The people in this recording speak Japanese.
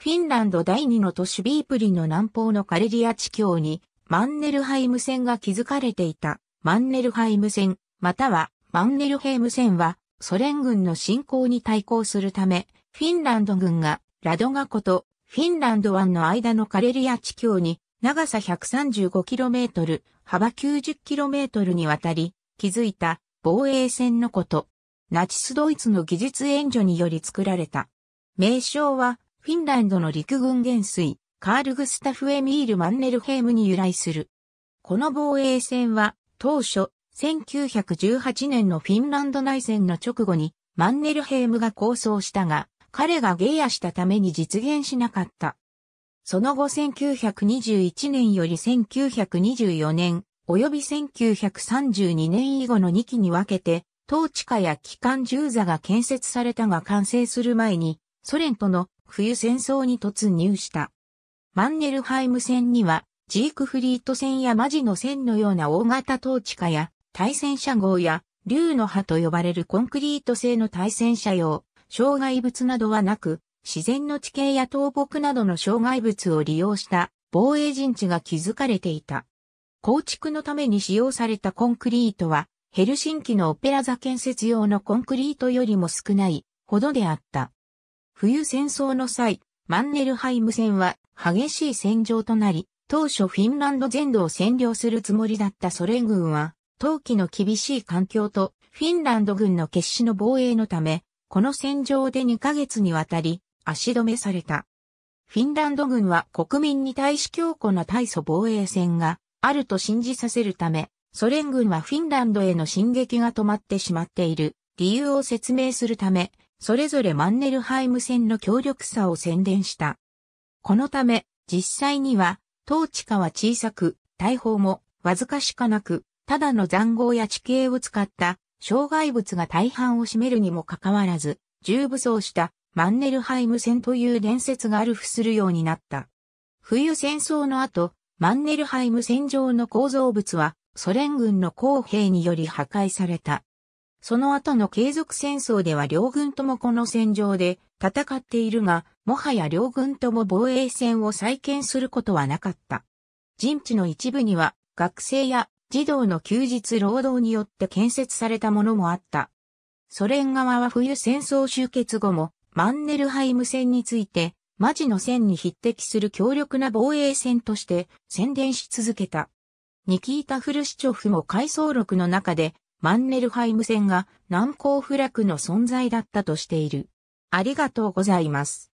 フィンランド第二の都市ビープリの南方のカレリア地峡にマンネルハイム線が築かれていた。マンネルハイム線、またはマンネルヘイム線はソ連軍の侵攻に対抗するため、フィンランド軍がラドガ湖とフィンランド湾の間のカレリア地峡に長さ 135km、幅 90km にわたり築いた防衛線のこと。ナチスドイツの技術援助により作られた。名称はフィンランドの陸軍元帥、カール・グスタフ・エミール・マンネルヘイムに由来する。この防衛戦は、当初、1918年のフィンランド内戦の直後に、マンネルヘイムが構想したが、彼がゲイアしたために実現しなかった。その後1921年より1924年、及び1932年以後の2期に分けて、統治下や機関銃座が建設されたが完成する前に、ソ連との冬戦争に突入した。マンネルハイム戦には、ジークフリート戦やマジの戦のような大型統治下や、対戦車号や、竜の歯と呼ばれるコンクリート製の対戦車用、障害物などはなく、自然の地形や倒木などの障害物を利用した防衛陣地が築かれていた。構築のために使用されたコンクリートは、ヘルシンキのオペラ座建設用のコンクリートよりも少ないほどであった。冬戦争の際、マンネルハイム戦は激しい戦場となり、当初フィンランド全土を占領するつもりだったソ連軍は、冬季の厳しい環境とフィンランド軍の決死の防衛のため、この戦場で2ヶ月にわたり足止めされた。フィンランド軍は国民に対し強固な対ソ防衛戦があると信じさせるため、ソ連軍はフィンランドへの進撃が止まってしまっている理由を説明するため、それぞれマンネルハイム戦の強力さを宣伝した。このため、実際には、統治下は小さく、大砲もわずかしかなく、ただの残壕や地形を使った障害物が大半を占めるにもかかわらず、重武装したマンネルハイム戦という伝説があるふするようになった。冬戦争の後、マンネルハイム戦場の構造物はソ連軍の公兵により破壊された。その後の継続戦争では両軍ともこの戦場で戦っているが、もはや両軍とも防衛戦を再建することはなかった。陣地の一部には学生や児童の休日労働によって建設されたものもあった。ソ連側は冬戦争終結後もマンネルハイム戦についてマジの戦に匹敵する強力な防衛戦として宣伝し続けた。ニキータ・フルシチョフも回想録の中でマンネルハイム戦が難攻不落の存在だったとしている。ありがとうございます。